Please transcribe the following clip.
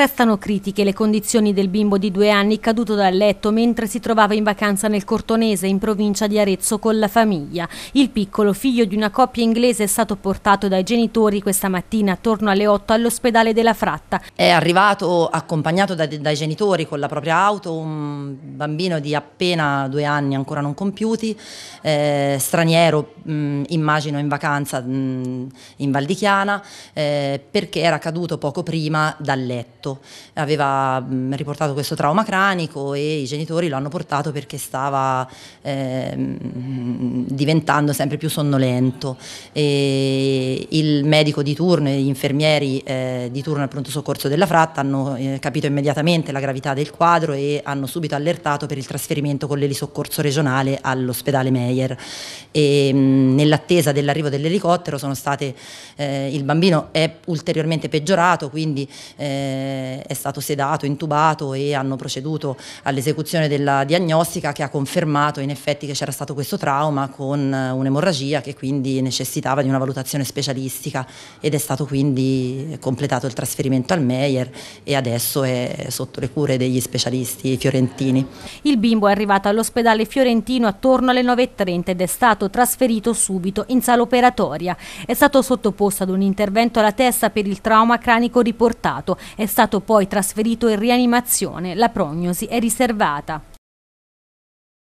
Restano critiche le condizioni del bimbo di due anni caduto dal letto mentre si trovava in vacanza nel Cortonese, in provincia di Arezzo, con la famiglia. Il piccolo, figlio di una coppia inglese, è stato portato dai genitori questa mattina attorno alle 8 all'ospedale della Fratta. È arrivato accompagnato da, dai genitori con la propria auto un bambino di appena due anni ancora non compiuti, eh, straniero mh, mm, immagino in vacanza mh, mm, in Valdichiana, eh, perché era caduto poco prima dal letto morto, aveva mh, riportato questo trauma cranico e i genitori lo hanno portato perché stava eh, diventando sempre più sonnolento. E il medico di turno e gli infermieri eh, di turno al pronto soccorso della fratta hanno eh, capito immediatamente la gravità del quadro e hanno subito allertato per il trasferimento con l'elisoccorso regionale all'ospedale Meyer. E, mh, nell'attesa dell'arrivo dell'elicottero sono state, eh, il bambino è ulteriormente peggiorato, quindi eh, è stato sedato, intubato e hanno proceduto all'esecuzione della diagnostica che ha confermato in effetti che c'era stato questo trauma con eh, un'emorragia che quindi necessitava di una valutazione specialistica ed è stato quindi completato il trasferimento al Meyer e adesso è sotto le cure degli specialisti fiorentini. Il bimbo è arrivato all'ospedale fiorentino attorno alle 9.30 ed è stato trasferito subito in sala operatoria. È stato sottoposto ad un intervento alla testa per il trauma cranico riportato. È stato stato poi trasferito in rianimazione. La prognosi è riservata.